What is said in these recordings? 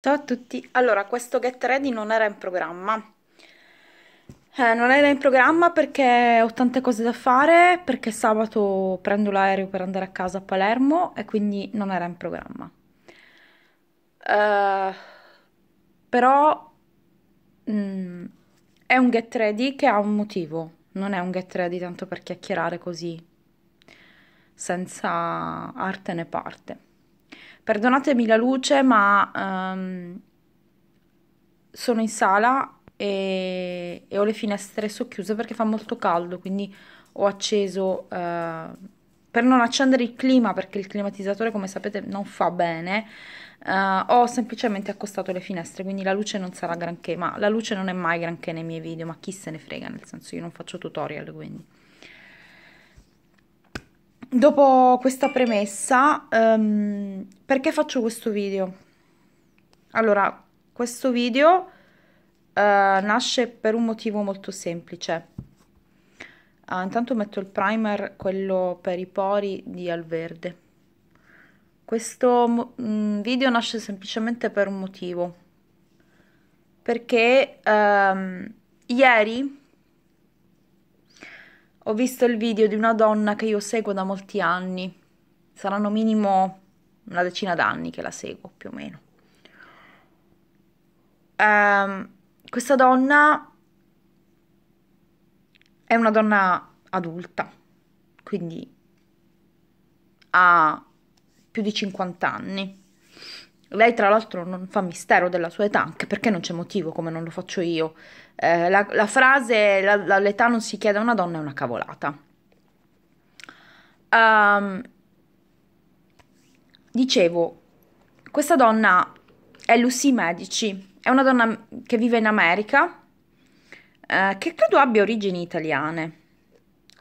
Ciao a tutti, allora questo Get Ready non era in programma, eh, non era in programma perché ho tante cose da fare, perché sabato prendo l'aereo per andare a casa a Palermo e quindi non era in programma. Uh, però mh, mm, è un Get Ready che ha un motivo, non è un Get Ready tanto per chiacchierare così, senza arte né parte. Perdonatemi la luce, ma um, sono in sala e, e, ho le finestre socchiuse perché fa molto caldo, quindi ho acceso uh, per non accendere il clima perché il climatizzatore, come sapete, non fa bene. Uh, ho semplicemente accostato le finestre, quindi la luce non sarà granché, ma la luce non è mai granché nei miei video, ma chi se ne frega, nel senso io non faccio tutorial, quindi. Dopo questa premessa, um, perché faccio questo video? Allora, questo video uh, nasce per un motivo molto semplice. Uh, intanto metto il primer, quello per i pori di Alverde. Questo mm, video nasce semplicemente per un motivo. Perché um, ieri ho visto il video di una donna che io seguo da molti anni, saranno minimo una decina d'anni che la seguo più o meno. Um, questa donna è una donna adulta, quindi ha più di 50 anni lei tra l'altro non fa mistero della sua età, anche perché non c'è motivo come non lo faccio io. Eh, la, la, frase la, la, l'età non si chiede a una donna è una cavolata. Um, dicevo, questa donna è Lucy Medici, è una donna che vive in America, eh, che credo abbia origini italiane.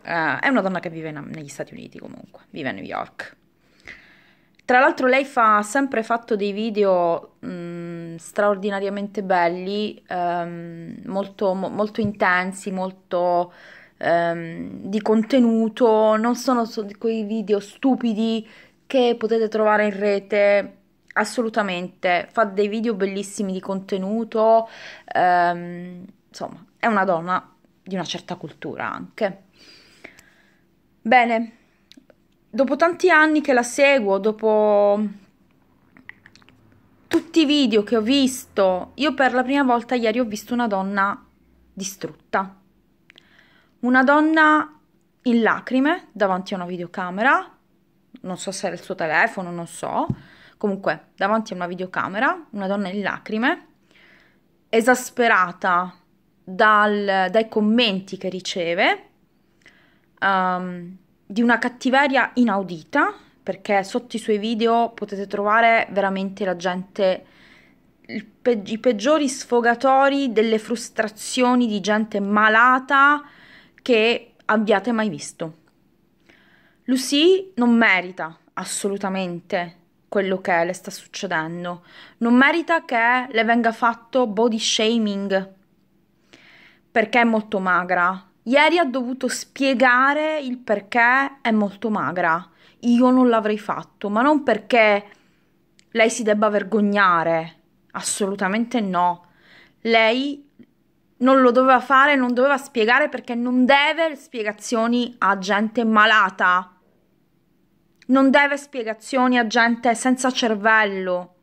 Eh, è una donna che vive in, negli Stati Uniti comunque, vive a New York. Tra l'altro lei fa sempre fatto dei video mh, straordinariamente belli, ehm, molto, mo- molto, intensi, molto ehm, di contenuto, non sono so- quei video stupidi che potete trovare in rete assolutamente, fa dei video bellissimi di contenuto, ehm, insomma, è una donna di una certa cultura anche. Bene, dopo tanti anni che la seguo, dopo tutti i video che ho visto, io per la prima volta ieri ho visto una donna distrutta. Una donna in lacrime davanti a una videocamera, non so se era il suo telefono, non so, comunque davanti a una videocamera, una donna in lacrime, esasperata dal, dai commenti che riceve. Um, di una cattiveria inaudita, perché sotto i suoi video potete trovare veramente la gente, pe- i peggiori sfogatori delle frustrazioni di gente malata che abbiate mai visto. Lucy non merita assolutamente quello che le sta succedendo, non merita che le venga fatto body shaming perché è molto magra, Ieri ha dovuto spiegare il perché è molto magra. Io non l'avrei fatto, ma non perché lei si debba vergognare, assolutamente no. Lei non lo doveva fare, non doveva spiegare perché non deve spiegazioni a gente malata. Non deve spiegazioni a gente senza cervello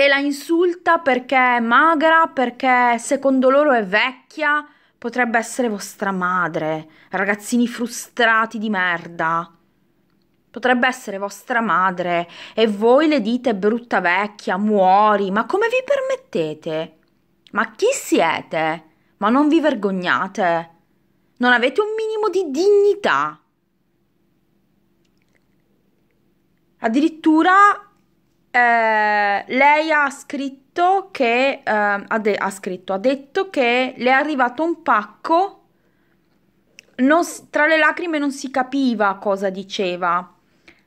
che la insulta perché è magra, perché secondo loro è vecchia, potrebbe essere vostra madre, ragazzini frustrati di merda. Potrebbe essere vostra madre e voi le dite brutta vecchia, muori, ma come vi permettete? Ma chi siete? Ma non vi vergognate? Non avete un minimo di dignità? Addirittura eh, lei ha scritto che eh, ha, de- ha, scritto, ha detto che le è arrivato un pacco. Non, tra le lacrime non si capiva cosa diceva,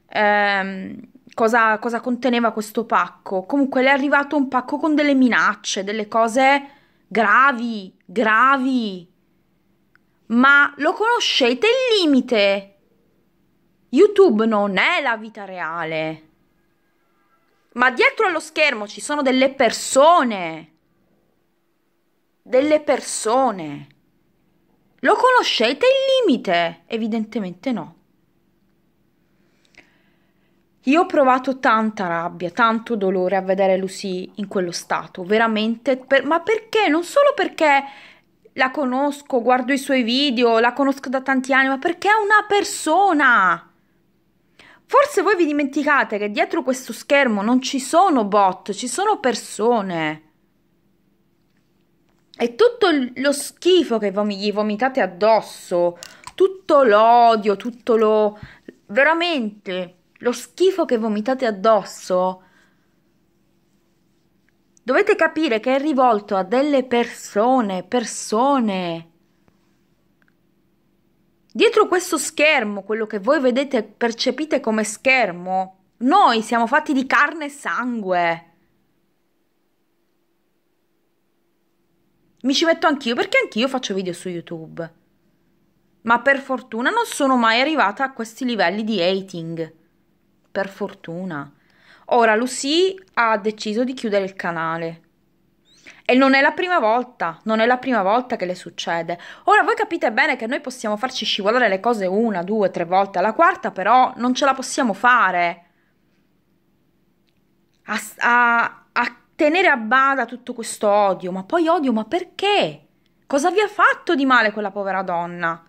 eh, cosa, cosa conteneva questo pacco. Comunque le è arrivato un pacco con delle minacce, delle cose gravi, gravi. Ma lo conoscete il limite? YouTube non è la vita reale. Ma dietro allo schermo ci sono delle persone. Delle persone. Lo conoscete il limite? Evidentemente no. Io ho provato tanta rabbia, tanto dolore a vedere Lucy in quello stato, veramente, per, ma perché? Non solo perché la conosco, guardo i suoi video, la conosco da tanti anni, ma perché è una persona. Forse voi vi dimenticate che dietro questo schermo non ci sono bot, ci sono persone. E tutto lo schifo che vom gli vomitate addosso, tutto l'odio, tutto lo... veramente, lo schifo che vomitate addosso, dovete capire che è rivolto a delle persone, persone Dietro questo schermo, quello che voi vedete e percepite come schermo, noi siamo fatti di carne e sangue. Mi ci metto anch'io perché anch'io faccio video su YouTube. Ma per fortuna non sono mai arrivata a questi livelli di hating. Per fortuna. Ora Lucy ha deciso di chiudere il canale. E non è la prima volta, non è la prima volta che le succede. Ora voi capite bene che noi possiamo farci scivolare le cose una, due, tre volte, alla quarta però non ce la possiamo fare. A, a, a tenere a bada tutto questo odio, ma poi odio, ma perché? Cosa vi ha fatto di male quella povera donna?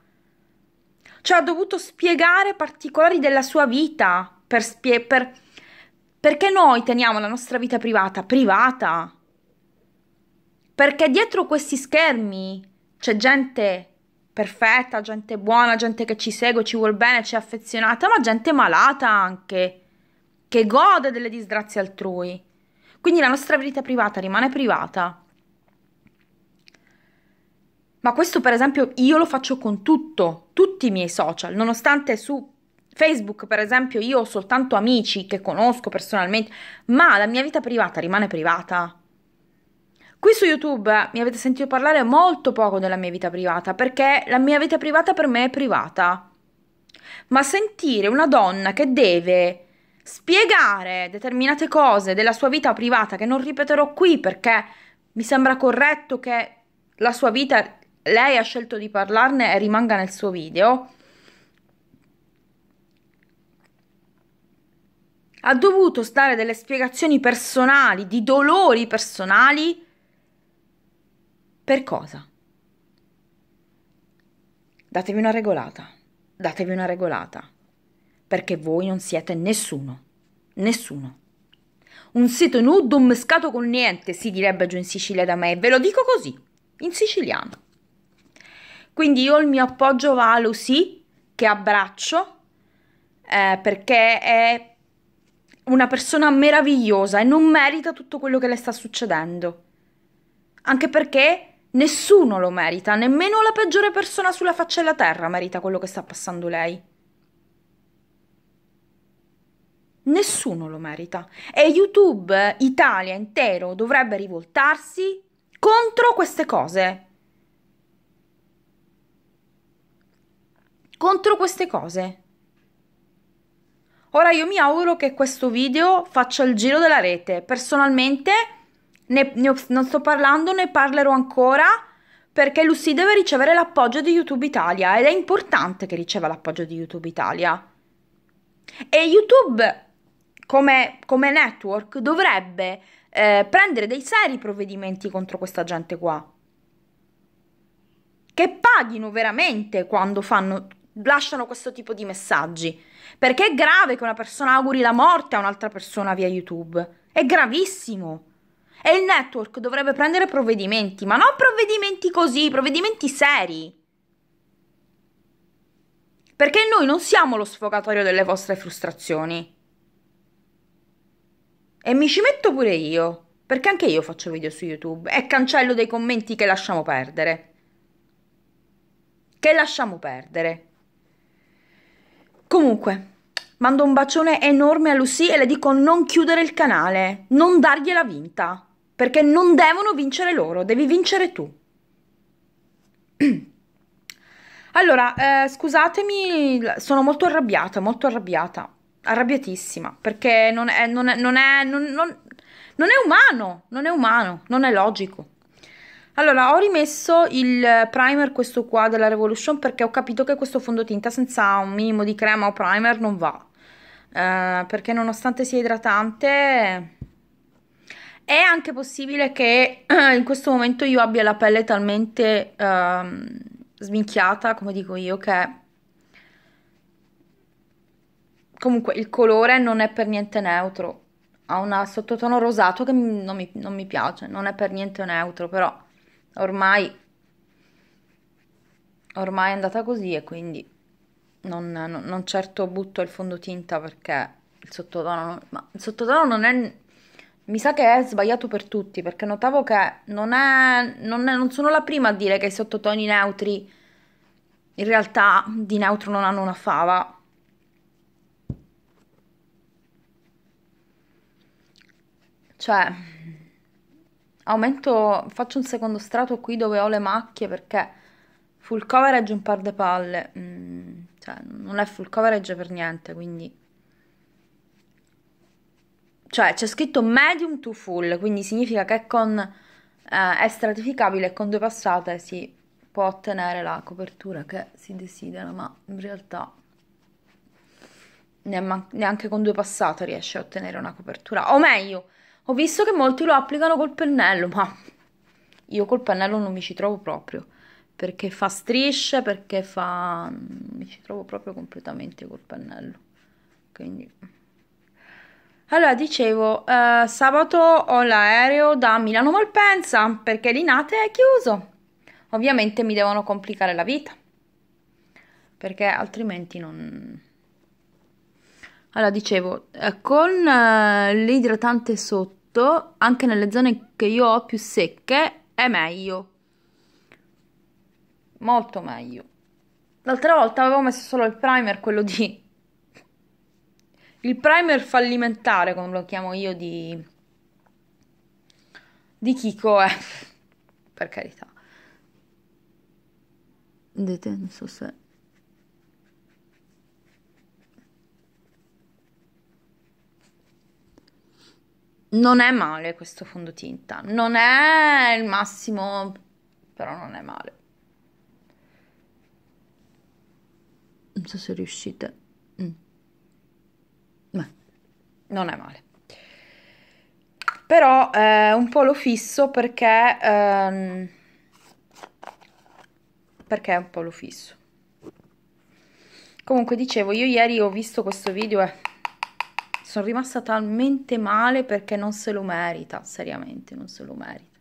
Cioè ha dovuto spiegare particolari della sua vita per, spie- per perché noi teniamo la nostra vita privata privata perché dietro questi schermi c'è gente perfetta, gente buona, gente che ci segue, ci vuole bene, ci è affezionata, ma gente malata anche, che gode delle disgrazie altrui. Quindi la nostra vita privata rimane privata. Ma questo per esempio io lo faccio con tutto, tutti i miei social, nonostante su Facebook per esempio io ho soltanto amici che conosco personalmente, ma la mia vita privata rimane privata. Qui su YouTube mi avete sentito parlare molto poco della mia vita privata, perché la mia vita privata per me è privata. Ma sentire una donna che deve spiegare determinate cose della sua vita privata, che non ripeterò qui perché mi sembra corretto che la sua vita, lei ha scelto di parlarne e rimanga nel suo video, ha dovuto stare delle spiegazioni personali, di dolori personali per cosa? Datevi una regolata, datevi una regolata, perché voi non siete nessuno, nessuno. Un sito nudo mescato con niente, si direbbe giù in Sicilia da me, ve lo dico così, in siciliano. Quindi io il mio appoggio va a Lucy, che abbraccio, eh, perché è una persona meravigliosa e non merita tutto quello che le sta succedendo. Anche perché Nessuno lo merita, nemmeno la peggiore persona sulla faccia della terra merita quello che sta passando lei. Nessuno lo merita. E YouTube Italia intero dovrebbe rivoltarsi contro queste cose. Contro queste cose. Ora io mi auguro che questo video faccia il giro della rete. Personalmente ne, ne non sto parlando, ne parlerò ancora perché Lucy deve ricevere l'appoggio di YouTube Italia ed è importante che riceva l'appoggio di YouTube Italia. E YouTube, come, come network, dovrebbe eh, prendere dei seri provvedimenti contro questa gente qua. Che paghino veramente quando fanno, lasciano questo tipo di messaggi. Perché è grave che una persona auguri la morte a un'altra persona via YouTube. È gravissimo. E il network dovrebbe prendere provvedimenti, ma non provvedimenti così, provvedimenti seri. Perché noi non siamo lo sfogatorio delle vostre frustrazioni. E mi ci metto pure io, perché anche io faccio video su YouTube e cancello dei commenti che lasciamo perdere. Che lasciamo perdere. Comunque, mando un bacione enorme a Lucy e le dico non chiudere il canale, non dargliela vinta perché non devono vincere loro, devi vincere tu. Allora, eh, scusatemi, sono molto arrabbiata, molto arrabbiata, arrabbiatissima, perché non è, non è, non è, non, non è umano, non è umano, non è logico. Allora, ho rimesso il primer, questo qua della Revolution, perché ho capito che questo fondotinta senza un minimo di crema o primer non va. Eh, perché nonostante sia idratante è anche possibile che in questo momento io abbia la pelle talmente uh, sminchiata, come dico io, che comunque il colore non è per niente neutro. Ha un sottotono rosato che non mi, non mi piace, non è per niente neutro, però ormai ormai è andata così e quindi non, non, non, certo butto il fondotinta perché il sottotono, ma il sottotono non è mi sa che è sbagliato per tutti, perché notavo che non, è, non, è, non sono la prima a dire che i sottotoni neutri in realtà di neutro non hanno una fava. Cioè, aumento, faccio un secondo strato qui dove ho le macchie perché full coverage un par de palle. Mm, cioè, non è full coverage per niente, quindi cioè c'è scritto medium to full, quindi significa che con, eh, è stratificabile e con due passate si può ottenere la copertura che si desidera, ma in realtà neanche con due passate riesce a ottenere una copertura. O meglio, ho visto che molti lo applicano col pennello, ma io col pennello non mi ci trovo proprio, perché fa strisce, perché fa... mi ci trovo proprio completamente col pennello, quindi... Allora, dicevo, eh, sabato ho l'aereo da Milano Malpensa perché l'Inate è chiuso. Ovviamente mi devono complicare la vita perché altrimenti non... Allora, dicevo, eh, con eh, l'idratante sotto, anche nelle zone che io ho più secche, è meglio. Molto meglio. L'altra volta avevo messo solo il primer, quello di il primer fallimentare, come lo chiamo io, di, di Kiko è, per carità, vedete, non so se... Non è male questo fondotinta, non è il massimo, però non è male. Non so se riuscite non è male. Però eh, un po' lo fisso perché... Ehm, perché un po' lo fisso. Comunque dicevo, io ieri ho visto questo video e sono rimasta talmente male perché non se lo merita, seriamente, non se lo merita.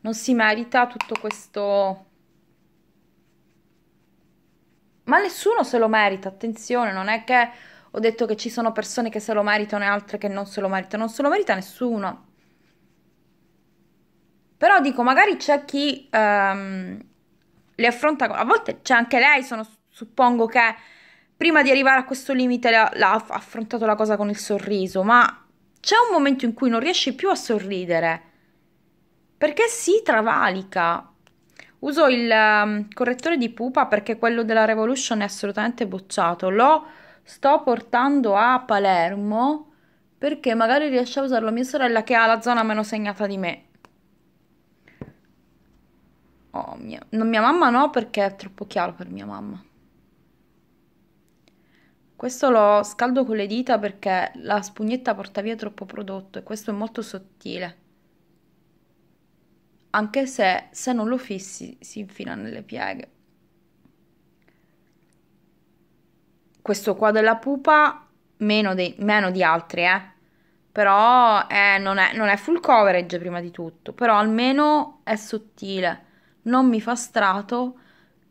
Non si merita tutto questo... Ma nessuno se lo merita, attenzione, non è che ho detto che ci sono persone che se lo meritano e altre che non se lo meritano, non se lo merita nessuno. Però dico, magari c'è chi um, le affronta, a volte c'è anche lei, sono, suppongo che prima di arrivare a questo limite l'ha affrontato la cosa con il sorriso, ma c'è un momento in cui non riesci più a sorridere perché si travalica. Uso il um, correttore di pupa perché quello della Revolution è assolutamente bocciato. L'ho sto portando a Palermo perché magari riesce a usarlo mia sorella che ha la zona meno segnata di me. Oh, mio, non mia mamma no perché è troppo chiaro per mia mamma. Questo lo scaldo con le dita perché la spugnetta porta via troppo prodotto e questo è molto sottile. Anche se se non lo fissi si infila nelle pieghe. questo qua della pupa meno, dei, meno di altri, eh. Però eh, non, è, non è full coverage prima di tutto, però almeno è sottile, non mi fa strato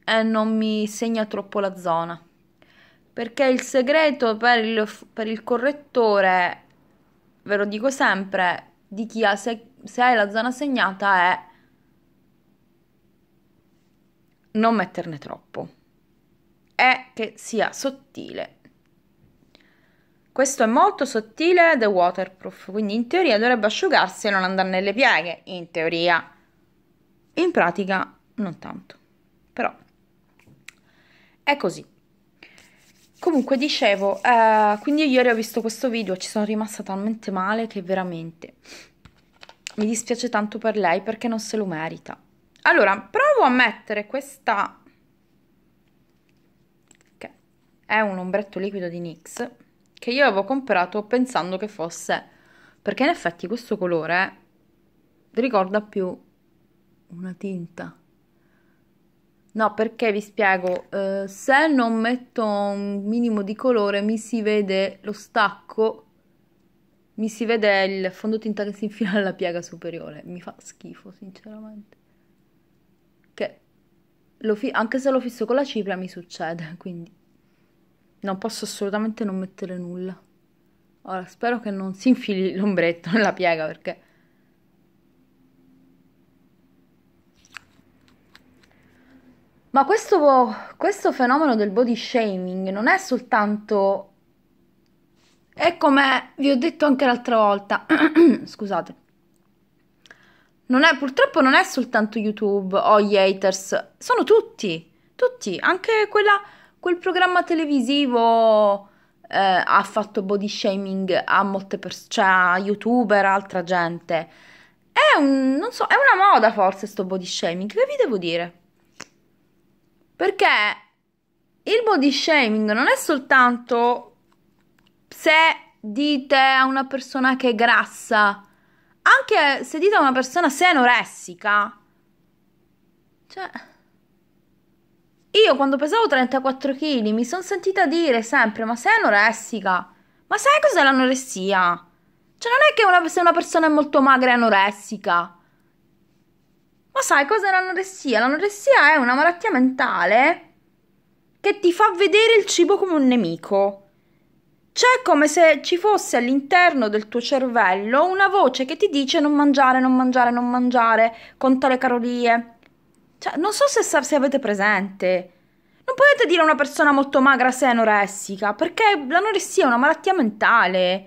e non mi segna troppo la zona. Perché il segreto per il, per il correttore, ve lo dico sempre, di chi ha, se, se hai la zona segnata è non metterne troppo è che sia sottile. Questo è molto sottile ed è waterproof, quindi in teoria dovrebbe asciugarsi e non andare nelle pieghe, in teoria. In pratica non tanto, però è così. Comunque dicevo, eh, quindi ieri ho visto questo video, ci sono rimasta talmente male che veramente mi dispiace tanto per lei perché non se lo merita. Allora, provo a mettere questa è un ombretto liquido di NYX che io avevo comprato pensando che fosse perché in effetti questo colore ricorda più una tinta no perché vi spiego eh, se non metto un minimo di colore mi si vede lo stacco mi si vede il fondotinta che si infila alla piega superiore mi fa schifo sinceramente che anche se lo fisso con la cipria mi succede quindi non posso assolutamente non mettere nulla. Ora, spero che non si infili l'ombretto nella piega perché... Ma questo, questo fenomeno del body shaming non è soltanto... È come vi ho detto anche l'altra volta, scusate, non è, purtroppo non è soltanto YouTube o gli haters, sono tutti, tutti, anche quella quel programma televisivo eh, ha fatto body shaming a molte persone, cioè a youtuber, altra gente. È un, non so, è una moda forse sto body shaming, che vi devo dire? Perché il body shaming non è soltanto se dite a una persona che è grassa, anche se dite a una persona se è anoressica. Cioè... Io quando pesavo 34 kg mi sono sentita dire sempre: Ma sei anoressica? Ma sai cos'è l'anoressia? Cioè, non è che una, se una persona è molto magra è anoressica. Ma sai cos'è l'anoressia? L'anoressia è una malattia mentale che ti fa vedere il cibo come un nemico. C'è come se ci fosse all'interno del tuo cervello una voce che ti dice non mangiare, non mangiare, non mangiare, conta le calorie. Cioè, non so se, se avete presente. Non potete dire a una persona molto magra se è anoressica, perché l'anoressia è una malattia mentale.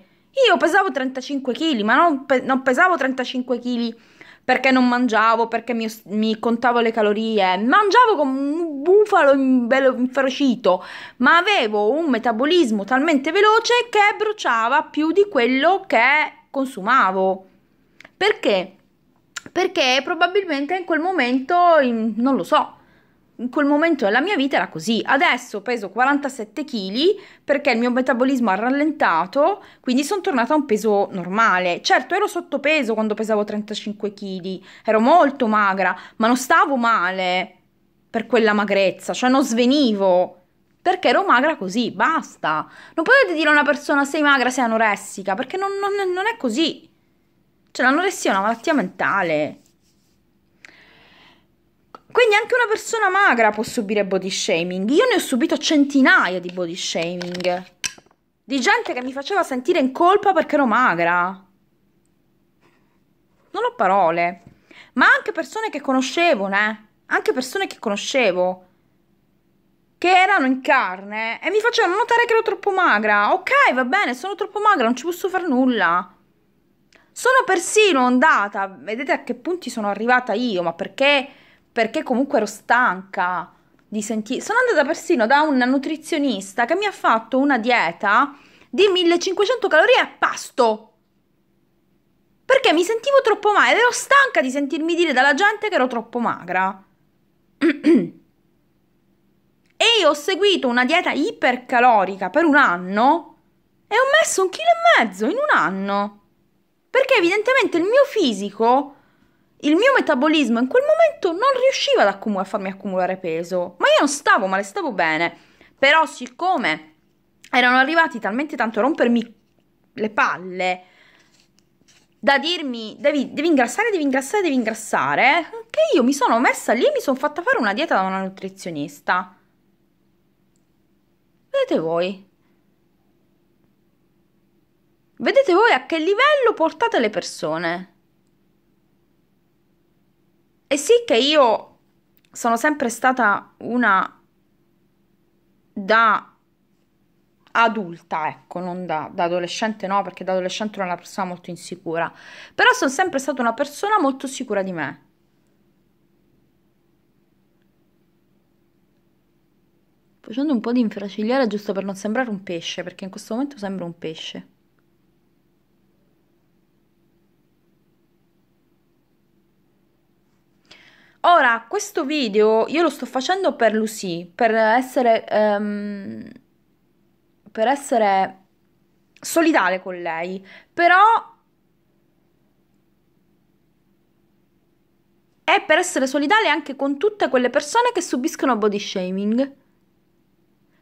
Io pesavo 35 kg, ma non, pe- non pesavo 35 kg perché non mangiavo, perché mi, mi, contavo le calorie, mangiavo come un bufalo inferocito, ma avevo un metabolismo talmente veloce che bruciava più di quello che consumavo. Perché? perché probabilmente in quel momento, in, non lo so, in quel momento della mia vita era così. Adesso peso 47 kg perché il mio metabolismo ha rallentato, quindi sono tornata a un peso normale. Certo, ero sottopeso quando pesavo 35 kg, ero molto magra, ma non stavo male per quella magrezza, cioè non svenivo. Perché ero magra così, basta. Non potete dire a una persona sei magra, sei anoressica, perché non, non, non è così. Cioè l'anoressia è una malattia mentale. Quindi anche una persona magra può subire body shaming. Io ne ho subito centinaia di body shaming. Di gente che mi faceva sentire in colpa perché ero magra. Non ho parole. Ma anche persone che conoscevo, né? Eh. Anche persone che conoscevo. Che erano in carne e mi facevano notare che ero troppo magra. Ok, va bene, sono troppo magra, non ci posso fare nulla. Sono persino andata, vedete a che punti sono arrivata io, ma perché, perché comunque ero stanca di sentire. Sono andata persino da una nutrizionista che mi ha fatto una dieta di 1500 calorie a pasto. Perché mi sentivo troppo male ed ero stanca di sentirmi dire dalla gente che ero troppo magra. e io ho seguito una dieta ipercalorica per un anno e ho messo un chilo e mezzo in un anno perché evidentemente il mio fisico, il mio metabolismo in quel momento non riusciva ad accum- a farmi accumulare peso, ma io non stavo male, stavo bene, però siccome erano arrivati talmente tanto a rompermi le palle, da dirmi devi, devi, ingrassare, devi ingrassare, devi ingrassare, che io mi sono messa lì e mi sono fatta fare una dieta da una nutrizionista. Vedete voi. Vedete voi a che livello portate le persone. E sì che io sono sempre stata una da adulta, ecco, non da, da, adolescente, no, perché da adolescente ero una persona molto insicura, però sono sempre stata una persona molto sicura di me. Facendo un po' di infracigliare giusto per non sembrare un pesce, perché in questo momento sembra un pesce. Ora, questo video io lo sto facendo per Lucy, per essere, um, per essere solidale con lei, però è per essere solidale anche con tutte quelle persone che subiscono body shaming.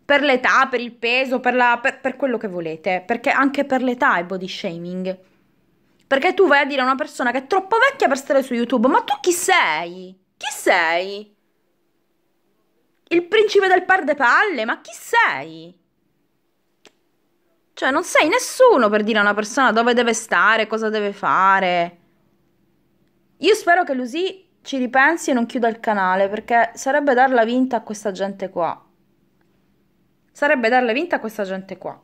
Per l'età, per il peso, per, la, per, per quello che volete, perché anche per l'età è body shaming. Perché tu vai a dire a una persona che è troppo vecchia per stare su YouTube, ma tu chi sei? Chi sei? Il principe del par de palle? Ma chi sei? Cioè, non sei nessuno per dire a una persona dove deve stare, cosa deve fare. Io spero che Lucy ci ripensi e non chiuda il canale, perché sarebbe darla vinta a questa gente qua. Sarebbe darla vinta a questa gente qua.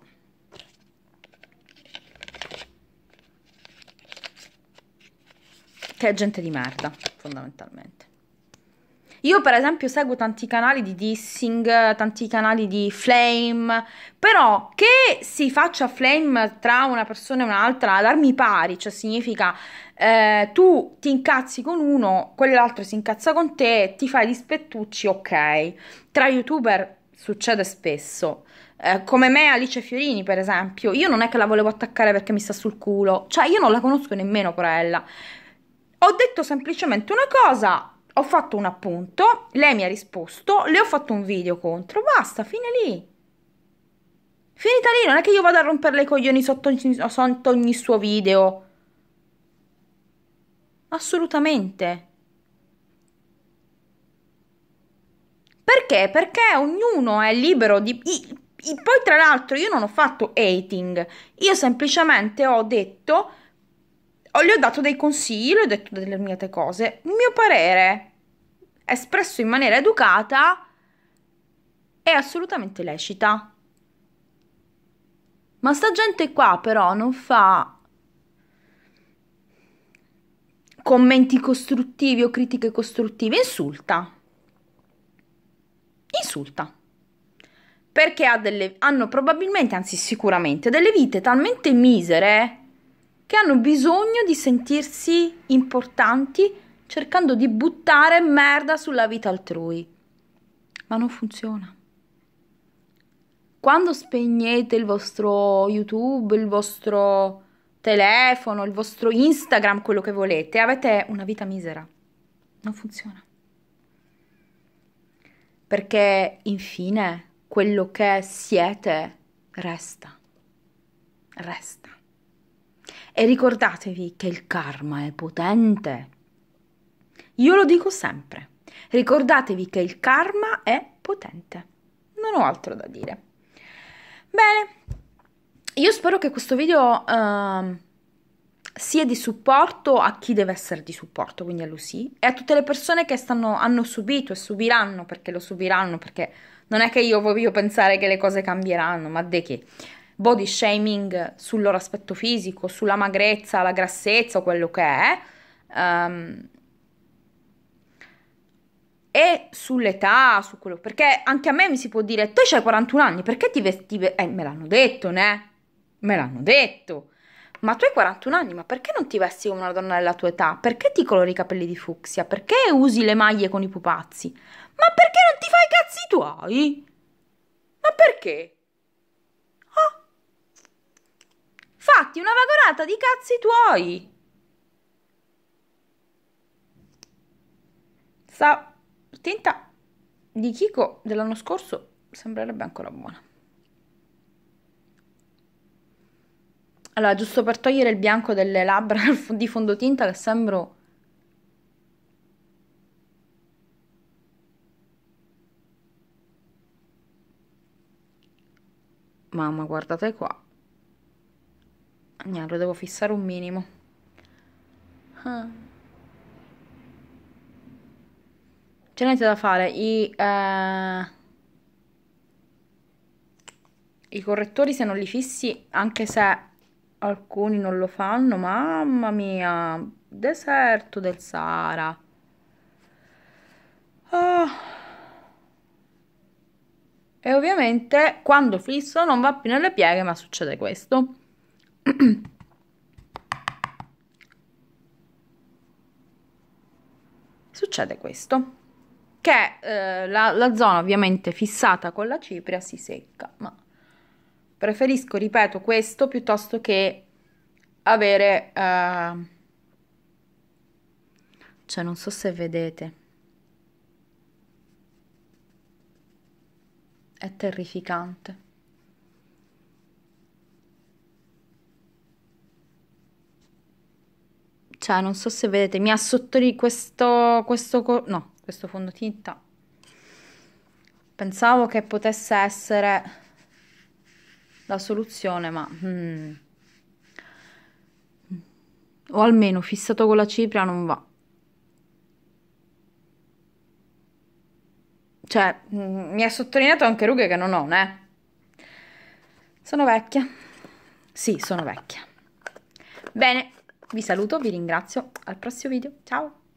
Che è gente di merda, fondamentalmente. Io per esempio seguo tanti canali di dissing, tanti canali di flame, però che si faccia flame tra una persona e un'altra ad armi pari, cioè significa eh, tu ti incazzi con uno, quell'altro si incazza con te, ti fai dispettucci, ok. Tra youtuber succede spesso. Eh, come me Alice Fiorini per esempio, io non è che la volevo attaccare perché mi sta sul culo, cioè io non la conosco nemmeno Corella. Ho detto semplicemente una cosa, ho fatto un appunto, lei mi ha risposto, le ho fatto un video contro, basta, fine lì. Finita lì, non è che io vado a rompere le coglioni sotto, sotto ogni suo video. Assolutamente. Perché? Perché ognuno è libero di... I, i, poi tra l'altro io non ho fatto hating, io semplicemente ho detto, ho, ho dato dei consigli, le ho detto delle mie cose, un mio parere espresso in maniera educata è assolutamente lecita. Ma sta gente qua però non fa commenti costruttivi o critiche costruttive, insulta. Insulta. Perché ha delle, hanno probabilmente, anzi sicuramente, delle vite talmente misere che hanno bisogno di sentirsi importanti cercando di buttare merda sulla vita altrui. Ma non funziona. Quando spegnete il vostro YouTube, il vostro telefono, il vostro Instagram, quello che volete, avete una vita misera. Non funziona. Perché infine quello che siete resta. Resta. E ricordatevi che il karma è potente. Io lo dico sempre. Ricordatevi che il karma è potente. Non ho altro da dire. Bene, io spero che questo video uh, sia di supporto a chi deve essere di supporto, quindi a Lucy, e a tutte le persone che stanno, hanno subito e subiranno, perché lo subiranno, perché non è che io voglio pensare che le cose cambieranno, ma de che body shaming sul loro aspetto fisico, sulla magrezza, la grassezza o quello che è. Um, e sull'età, su quello, perché anche a me mi si può dire, tu hai 41 anni, perché ti vesti, eh, me l'hanno detto, ne? Me l'hanno detto. Ma tu hai 41 anni, ma perché non ti vesti come una donna della tua età? Perché ti colori i capelli di fucsia? Perché usi le maglie con i pupazzi? Ma perché non ti fai i cazzi tuoi? Ma perché? Oh. Fatti una vagonata di cazzi tuoi! Stop. Tinta di Kiko dell'anno scorso sembrerebbe ancora buona. Allora, giusto per togliere il bianco delle labbra di fondotinta che sembro... Mamma, guardate qua. Niente, lo devo fissare un minimo. Ah. C'è niente da fare, i, eh, i correttori se non li fissi, anche se alcuni non lo fanno, mamma mia, deserto del Sahara. Oh. E ovviamente quando fisso non va più nelle pieghe, ma succede questo. succede questo che eh, la, la, zona ovviamente fissata con la cipria si secca, ma preferisco, ripeto, questo piuttosto che avere... Eh... Cioè, non so se vedete. È terrificante. Cioè, non so se vedete, mi ha sottolineato questo, questo... no, questo fondotinta pensavo che potesse essere la soluzione ma mm, o almeno fissato con la cipria non va cioè mm, mi ha sottolineato anche rughe che non ho né? Eh. sono vecchia sì sono vecchia bene vi saluto vi ringrazio al prossimo video ciao